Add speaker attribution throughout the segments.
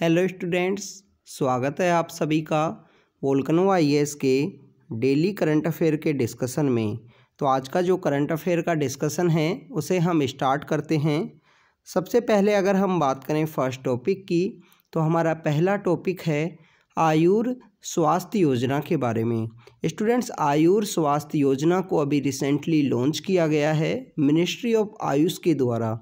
Speaker 1: hello students स्वागत है आप सभी का वोल्कनो आई के डेली करंट अफेयर के डिस्कशन में तो आज का जो करंट अफेयर का डिस्कशन है उसे हम स्टार्ट करते हैं सबसे पहले अगर हम बात करें फर्स्ट टॉपिक की तो हमारा पहला टॉपिक है आयुर स्वास्थ्य योजना के बारे में स्टूडेंट्स आयुर स्वास्थ्य योजना को अभी रिसेंटली लॉन्च किया गया है मिनिस्ट्री ऑफ आयुष के द्वारा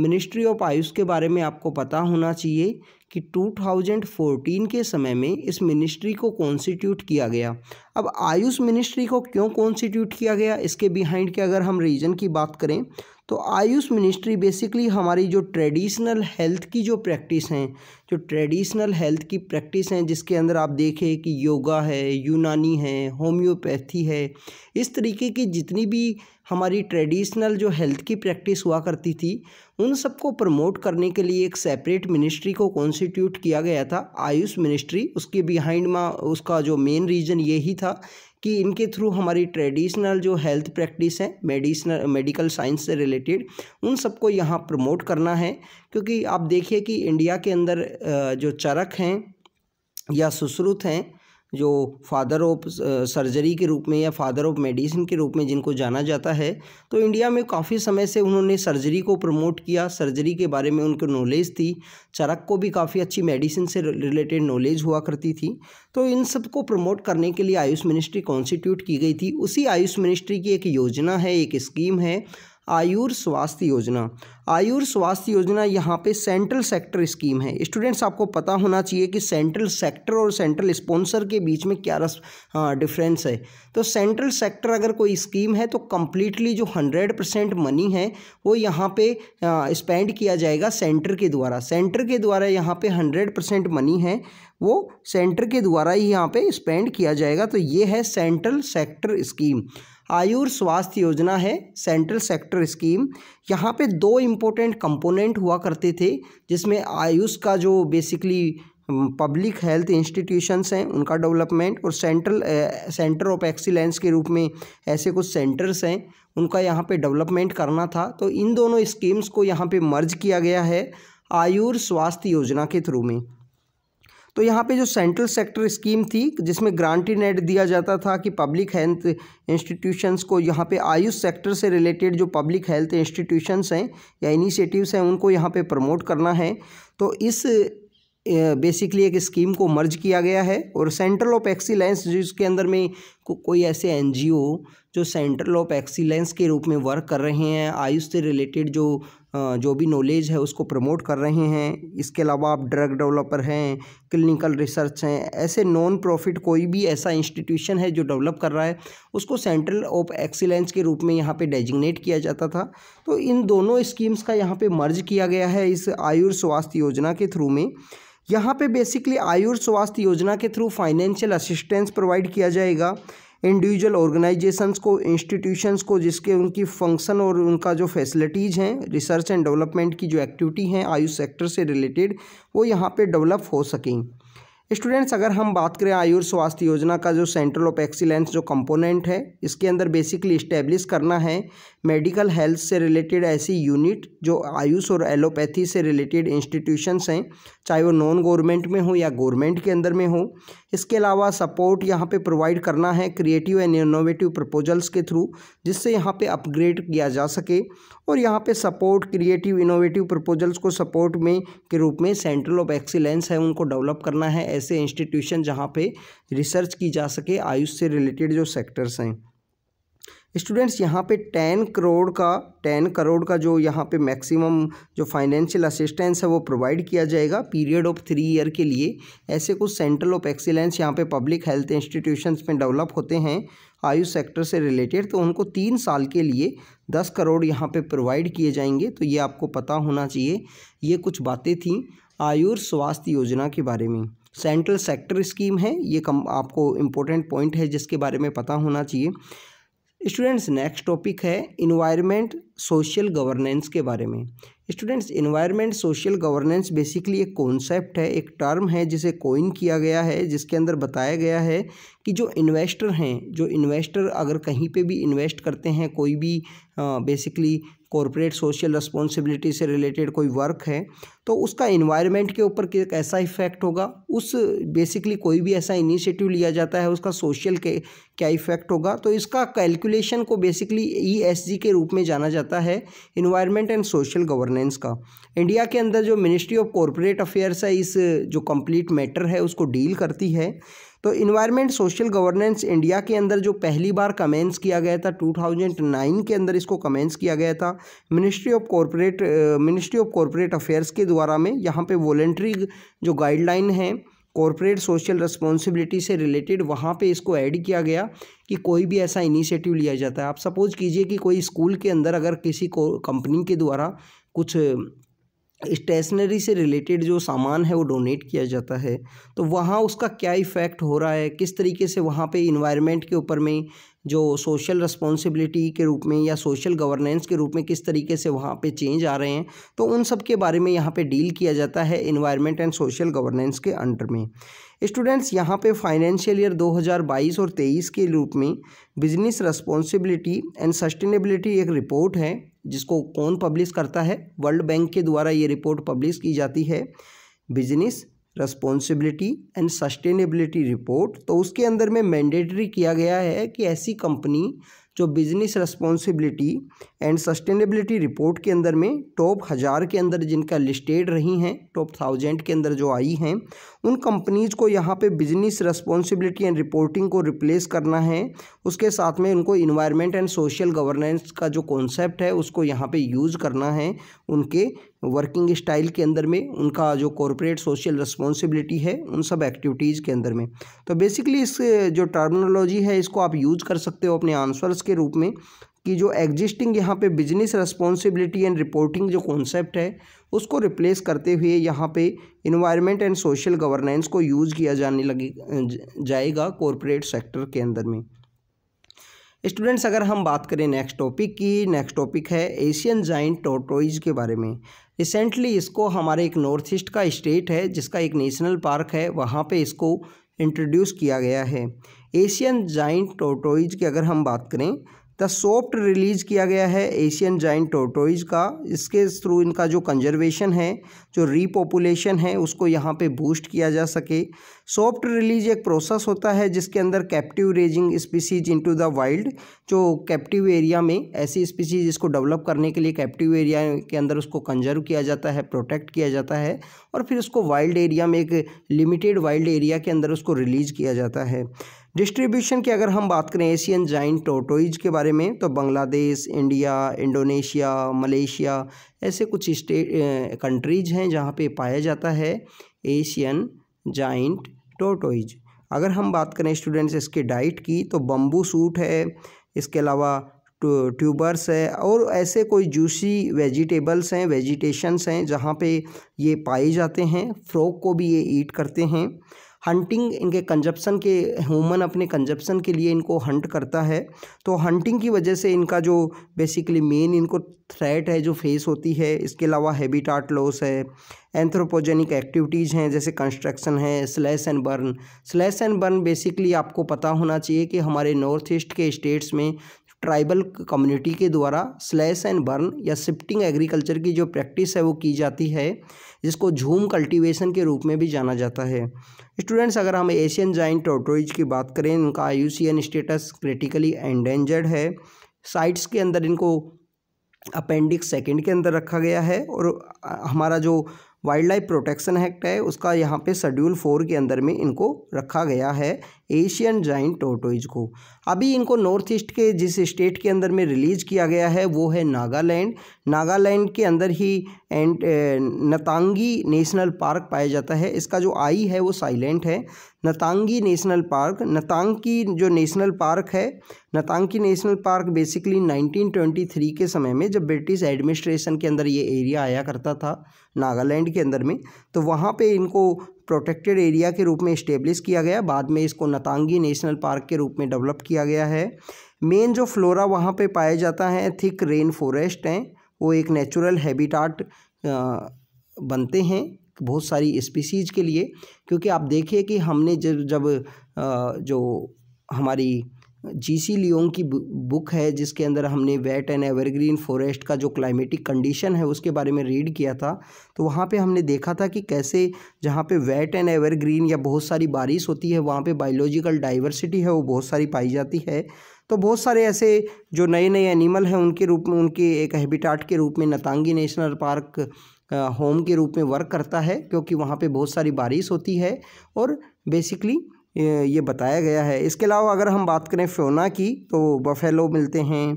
Speaker 1: मिनिस्ट्री ऑफ आयुष के बारे में आपको पता होना चाहिए कि 2014 के समय में इस मिनिस्ट्री को कॉन्स्टिट्यूट किया गया अब आयुष मिनिस्ट्री को क्यों कॉन्स्टिट्यूट किया गया इसके बिहाइंड के अगर हम रीज़न की बात करें तो आयुष मिनिस्ट्री बेसिकली हमारी जो ट्रेडिशनल हेल्थ की जो प्रैक्टिस हैं जो ट्रेडिशनल हेल्थ की प्रैक्टिस हैं जिसके अंदर आप देखें कि योगा है यूनानी है होम्योपैथी है इस तरीके की जितनी भी हमारी ट्रेडिशनल जो हेल्थ की प्रैक्टिस हुआ करती थी उन सबको प्रमोट करने के लिए एक सेपरेट मिनिस्ट्री को कॉन्स्टिट्यूट किया गया था आयुष मिनिस्ट्री उसके बिहाइंड में उसका जो मेन रीज़न यही था कि इनके थ्रू हमारी ट्रेडिशनल जो हेल्थ प्रैक्टिस है मेडिसनल मेडिकल साइंस से रिलेटेड उन सबको यहाँ प्रमोट करना है क्योंकि आप देखिए कि इंडिया के अंदर जो चरक हैं या सुश्रुत हैं जो फादर ऑफ सर्जरी के रूप में या फादर ऑफ मेडिसिन के रूप में जिनको जाना जाता है तो इंडिया में काफ़ी समय से उन्होंने सर्जरी को प्रमोट किया सर्जरी के बारे में उनको नॉलेज थी चरक को भी काफ़ी अच्छी मेडिसिन से रिलेटेड नॉलेज हुआ करती थी तो इन सब को प्रमोट करने के लिए आयुष मिनिस्ट्री कॉन्स्टिट्यूट की गई थी उसी आयुष मिनिस्ट्री की एक योजना है एक स्कीम है आयुर स्वास्थ्य योजना आयुर स्वास्थ्य योजना यहाँ पे सेंट्रल सेक्टर स्कीम है स्टूडेंट्स आपको पता होना चाहिए कि सेंट्रल सेक्टर और सेंट्रल स्पॉन्सर के बीच में क्या रस हाँ, डिफरेंस है तो सेंट्रल सेक्टर अगर कोई स्कीम है तो कम्प्लीटली जो हंड्रेड परसेंट मनी है वो यहाँ पे स्पेंड हाँ, किया जाएगा सेंटर के द्वारा सेंटर के द्वारा यहाँ पे हंड्रेड परसेंट मनी है वो सेंटर के द्वारा ही यहाँ पे स्पेंड किया जाएगा तो ये है सेंट्रल सेक्टर स्कीम आयुर स्वास्थ्य योजना है सेंट्रल सेक्टर स्कीम यहाँ पे दो इम्पोर्टेंट कंपोनेंट हुआ करते थे जिसमें आयुष का जो बेसिकली पब्लिक हेल्थ इंस्टीट्यूशंस हैं उनका डेवलपमेंट और सेंट्रल सेंटर ऑफ एक्सीलेंस के रूप में ऐसे कुछ सेंटर्स हैं उनका यहाँ पे डेवलपमेंट करना था तो इन दोनों स्कीम्स को यहाँ पे मर्ज किया गया है आयुर स्वास्थ्य योजना के थ्रू में तो यहाँ पे जो सेंट्रल सेक्टर स्कीम थी जिसमें ग्रांटी नेट दिया जाता था कि पब्लिक हेल्थ इंस्टीट्यूशंस को यहाँ पे आयुष सेक्टर से रिलेटेड जो पब्लिक हेल्थ इंस्टीट्यूशंस हैं या इनिशिएटिव्स हैं उनको यहाँ पे प्रमोट करना है तो इस बेसिकली एक स्कीम को मर्ज किया गया है और सेंट्रल ऑफ एक्सीलेंस जिसके अंदर में को, कोई ऐसे एन जो सेंट्रल ऑफ एक्सीलेंस के रूप में वर्क कर रहे हैं आयुष से रिलेटेड जो जो भी नॉलेज है उसको प्रमोट कर रहे हैं इसके अलावा आप ड्रग डेवलपर हैं क्लिनिकल रिसर्च हैं ऐसे नॉन प्रॉफिट कोई भी ऐसा इंस्टीट्यूशन है जो डेवलप कर रहा है उसको सेंट्रल ऑफ एक्सीलेंस के रूप में यहाँ पे डेजिग्नेट किया जाता था तो इन दोनों स्कीम्स का यहाँ पर मर्ज किया गया है इस आयुर् स्वास्थ्य योजना के थ्रू में यहाँ पर बेसिकली आयुर् स्वास्थ्य योजना के थ्रू फाइनेंशियल असिस्टेंस प्रोवाइड किया जाएगा इंडिविजुअल ऑर्गेनाइजेशंस को इंस्टीट्यूशंस को जिसके उनकी फंक्शन और उनका जो फैसिलिटीज़ हैं रिसर्च एंड डेवलपमेंट की जो एक्टिविटी हैं आयुष सेक्टर से रिलेटेड वो यहाँ पे डेवलप हो सकें स्टूडेंट्स अगर हम बात करें आयुर स्वास्थ्य योजना का जो सेंट्रल ऑफ एक्सीलेंस जो कंपोनेंट है इसके अंदर बेसिकली इस्टेब्लिश करना है मेडिकल हेल्थ से रिलेटेड ऐसी यूनिट जो आयुष और एलोपैथी से रिलेटेड इंस्टीट्यूशंस हैं चाहे वो नॉन गवर्नमेंट में हो या गवर्नमेंट के अंदर में हो इसके अलावा सपोर्ट यहाँ पर प्रोवाइड करना है क्रिएटिव एंड इनोवेटिव प्रपोजल्स के थ्रू जिससे यहाँ पर अपग्रेड किया जा सके और यहाँ पर सपोर्ट क्रिएटिव इनोवेटिव प्रपोजल्स को सपोर्ट में के रूप में सेंट्रल ऑफ एक्सीलेंस है उनको डेवलप करना है ऐसे इंस्टीट्यूशन जहाँ पे रिसर्च की जा सके आयुष से रिलेटेड जो सेक्टर्स हैं स्टूडेंट्स यहाँ पे टेन करोड़ का टेन करोड़ का जो यहाँ पे मैक्सिमम जो फाइनेंशियल असिस्टेंस है वो प्रोवाइड किया जाएगा पीरियड ऑफ थ्री ईयर के लिए ऐसे कुछ सेंट्रल ऑफ एक्सीलेंस यहाँ पे पब्लिक हेल्थ इंस्टीट्यूशंस में डेवलप होते हैं आयुष सेक्टर से रिलेटेड तो उनको तीन साल के लिए दस करोड़ यहाँ पर प्रोवाइड किए जाएंगे तो ये आपको पता होना चाहिए ये कुछ बातें थी आयुष स्वास्थ्य योजना के बारे में सेंट्रल सेक्टर स्कीम है ये कम आपको इम्पोर्टेंट पॉइंट है जिसके बारे में पता होना चाहिए स्टूडेंट्स नेक्स्ट टॉपिक है इन्वायरमेंट सोशल गवर्नेंस के बारे में students environment social governance basically एक कॉन्सेप्ट है एक टर्म है जिसे कोइन किया गया है जिसके अंदर बताया गया है कि जो इन्वेस्टर हैं जो इन्वेस्टर अगर कहीं पे भी इन्वेस्ट करते हैं कोई भी बेसिकली कॉरपोरेट सोशल रिस्पॉन्सिबिलिटी से रिलेटेड कोई वर्क है तो उसका इन्वायरमेंट के ऊपर कैसा इफेक्ट होगा उस बेसिकली कोई भी ऐसा इनिशिएटिव लिया जाता है उसका सोशल के क्या इफेक्ट होगा तो इसका कैलकुलेशन को बेसिकली ई e के रूप में जाना जाता है इन्वायरमेंट एंड सोशल गवर्नेंस का इंडिया के अंदर जो मिनिस्ट्री ऑफ कॉरपोरेट अफेयर्स है इस जो कम्प्लीट मैटर है उसको डील करती है तो इन्वायरमेंट सोशल गवर्नेंस इंडिया के अंदर जो पहली बार कमेंस किया गया था 2009 के अंदर इसको कमेंस किया गया था ministry of corporate ministry of corporate affairs के द्वारा में यहाँ पे वॉलेंट्री जो गाइडलाइन है कॉरपोरेट सोशल रिस्पॉन्सिबिलिटी से रिलेटेड वहाँ पे इसको ऐड किया गया कि कोई भी ऐसा इनिशिएटिव लिया जाता है आप सपोज़ कीजिए कि कोई स्कूल के अंदर अगर किसी को कंपनी के द्वारा कुछ स्टेशनरी से रिलेटेड जो सामान है वो डोनेट किया जाता है तो वहाँ उसका क्या इफ़ेक्ट हो रहा है किस तरीके से वहाँ पे इन्वायरमेंट के ऊपर में जो सोशल रिस्पॉन्सिबिलिटी के रूप में या सोशल गवर्नेंस के रूप में किस तरीके से वहाँ पे चेंज आ रहे हैं तो उन सब के बारे में यहाँ पे डील किया जाता है इन्वायरमेंट एंड सोशल गवर्नेंस के अंडर में स्टूडेंट्स यहाँ पे फाइनेंशियल ईयर 2022 और 23 के रूप में बिजनेस रिस्पॉन्सिबिलिटी एंड सस्टेनेबिलिटी एक रिपोर्ट है जिसको कौन पब्लिश करता है वर्ल्ड बैंक के द्वारा ये रिपोर्ट पब्लिश की जाती है business responsibility and sustainability report तो उसके अंदर में मैंडेटरी किया गया है कि ऐसी कंपनी जो business responsibility and sustainability report के अंदर में टॉप हज़ार के अंदर जिनका लिस्टेड रही हैं टॉप थाउजेंड के अंदर जो आई हैं उन कंपनीज़ को यहाँ पे बिजनेस रेस्पॉन्सिबिलिटी एंड रिपोर्टिंग को रिप्लेस करना है उसके साथ में उनको इन्वायरमेंट एंड सोशल गवर्नेंस का जो कॉन्सेप्ट है उसको यहाँ पर यूज़ करना है उनके वर्किंग स्टाइल के अंदर में उनका जो कॉरपोरेट सोशल रिस्पॉन्सिबिलिटी है उन सब एक्टिविटीज़ के अंदर में तो बेसिकली इस जो टर्मिनोलॉजी है इसको आप यूज़ कर सकते हो अपने आंसर्स के रूप में कि जो एग्जिस्टिंग यहाँ पे बिजनेस रिस्पॉन्सिबिलिटी एंड रिपोर्टिंग जो कॉन्सेप्ट है उसको रिप्लेस करते हुए यहाँ पे इन्वायरमेंट एंड सोशल गवर्नेंस को यूज़ किया जाने लगे जाएगा कॉरपोरेट सेक्टर के अंदर में स्टूडेंट्स अगर हम बात करें नेक्स्ट टॉपिक की नेक्स्ट टॉपिक है एशियन जाइंट टोटोइज के बारे में रिसेंटली इसको हमारे एक नॉर्थ ईस्ट का स्टेट है जिसका एक नेशनल पार्क है वहाँ पे इसको इंट्रोड्यूस किया गया है एशियन जाइंट टोटोइज की अगर हम बात करें तो सॉफ्ट रिलीज़ किया गया है एशियन जाइंट टोटोइज का इसके थ्रू इनका जो कंजर्वेशन है जो रीपॉपुलेशन है उसको यहाँ पे बूस्ट किया जा सके सॉफ्ट रिलीज एक प्रोसेस होता है जिसके अंदर captive raising species into the wild जो कैप्टिव एरिया में ऐसी स्पीसीज इसको डेवलप करने के लिए कैप्टिव एरिया के अंदर उसको कंजर्व किया जाता है प्रोटेक्ट किया जाता है और फिर उसको वाइल्ड एरिया में एक लिमिटेड वाइल्ड एरिया के अंदर उसको रिलीज़ किया जाता है डिस्ट्रीब्यूशन की अगर हम बात करें एशियन जाइंट टोटोइज के बारे में तो बांग्लादेश इंडिया इंडोनेशिया मलेशिया ऐसे कुछ स्टेट कंट्रीज हैं जहाँ पे पाया जाता है एशियन जाइंट टोटोइज अगर हम बात करें स्टूडेंट्स इसके डाइट की तो बम्बू सूट है इसके अलावा ट्यूबर्स है और ऐसे कोई जूसी वेजिटेबल्स हैं वेजिटेशंस हैं जहाँ पे ये पाए जाते हैं फ्रॉग को भी ये ईट करते हैं हंटिंग इनके कंजप्शन के ह्यूमन अपने कंजप्शन के लिए इनको हंट करता है तो हंटिंग की वजह से इनका जो बेसिकली मेन इनको थ्रेट है जो फेस होती है इसके अलावा हैबिटाट लॉस है एंथ्रोपोजेनिक एक्टिविटीज़ हैं जैसे कंस्ट्रक्शन है slash and burn slash and burn basically आपको पता होना चाहिए कि हमारे नॉर्थ ईस्ट के स्टेट्स में ट्राइबल कम्युनिटी के द्वारा स्लैश एंड बर्न या शिफ्टिंग एग्रीकल्चर की जो प्रैक्टिस है वो की जाती है जिसको झूम कल्टीवेशन के रूप में भी जाना जाता है स्टूडेंट्स अगर हम एशियन जाइन टोटोइज की बात करें इनका आई स्टेटस क्रिटिकली एंडेंजर्ड है साइट्स के अंदर इनको अपेंडिक्स सेकेंड के अंदर रखा गया है और हमारा जो वाइल्ड लाइफ प्रोटेक्शन एक्ट है उसका यहाँ पे शेड्यूल फोर के अंदर में इनको रखा गया है एशियन जाइंट टोटोइज को अभी इनको नॉर्थ ईस्ट के जिस स्टेट के अंदर में रिलीज़ किया गया है वो है नागालैंड नागालैंड के अंदर ही एंड नतांगी नेशनल पार्क पाया जाता है इसका जो आई है वो साइलेंट है नतांगी नेशनल पार्क नतांग की जो नेशनल पार्क है नतांग की नेशनल पार्क बेसिकली 1923 के समय में जब ब्रिटिश एडमिनिस्ट्रेशन के अंदर ये एरिया आया करता था नागालैंड के अंदर में तो वहाँ पे इनको प्रोटेक्टेड एरिया के रूप में इस्टेब्लिश किया गया बाद में इसको नतांगी नेशनल पार्क के रूप में डेवलप किया गया है मेन जो फ्लोरा वहाँ पे पाया जाता है थिक रेन फॉरेस्ट हैं वो एक नेचुरल हैबिटाट बनते हैं बहुत सारी स्पीसीज़ के लिए क्योंकि आप देखिए कि हमने जब जब जो हमारी जी सी लियोंग की बुक है जिसके अंदर हमने वेट एंड एवरग्रीन फॉरेस्ट का जो क्लाइमेटिक कंडीशन है उसके बारे में रीड किया था तो वहाँ पे हमने देखा था कि कैसे जहाँ पे वेट एंड एवरग्रीन या बहुत सारी बारिश होती है वहाँ पे बायोलॉजिकल डाइवर्सिटी है वो बहुत सारी पाई जाती है तो बहुत सारे ऐसे जो नए नए एनिमल हैं उनके रूप में उनके एक हैबिटाट के रूप में नतांगी नेशनल पार्क होम के रूप में वर्क करता है क्योंकि वहाँ पर बहुत सारी बारिश होती है और बेसिकली ये, बताया गया है इसके अलावा अगर हम बात करें फ्योना की तो बफेलो मिलते हैं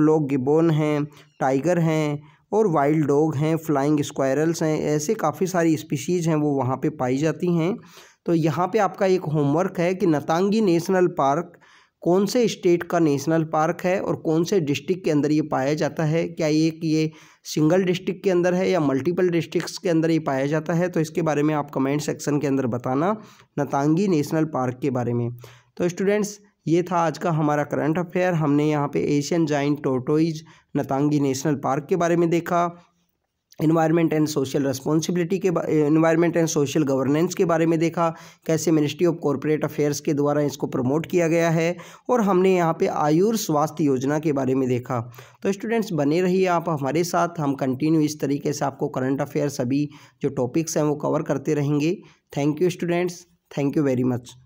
Speaker 1: लोग गिबोन हैं टाइगर हैं और वाइल्ड डॉग हैं फ्लाइंग स्क्वायरल्स हैं ऐसे काफ़ी सारी स्पीशीज़ हैं वो वहाँ पे पाई जाती हैं तो यहाँ पे आपका एक होमवर्क है कि नतांगी नेशनल पार्क कौन से स्टेट का नेशनल पार्क है और कौन से डिस्ट्रिक्ट के अंदर ये पाया जाता है क्या ये कि ये सिंगल डिस्ट्रिक्ट के अंदर है या मल्टीपल डिस्ट्रिक्ट्स के अंदर ये पाया जाता है तो इसके बारे में आप कमेंट सेक्शन के अंदर बताना नतांगी नेशनल पार्क के बारे में तो स्टूडेंट्स ये था आज का हमारा करंट अफेयर हमने यहाँ पे Asian giant tortoise Ntangki national park के बारे में देखा इन्वायरमेंट एंड सोशल रेस्पॉन्सिबिलिटी के इन्वायरमेंट एंड सोशल गवर्नेंस के बारे में देखा कैसे मिनिस्ट्री ऑफ कॉरपोरेट अफेयर्स के द्वारा इसको प्रमोट किया गया है और हमने यहाँ पे आयुर स्वास्थ्य योजना के बारे में देखा तो स्टूडेंट्स बने रहिए आप हमारे साथ हम कंटिन्यू इस तरीके से आपको करंट अफेयर सभी जो टॉपिक्स हैं वो कवर करते रहेंगे thank you students thank you very much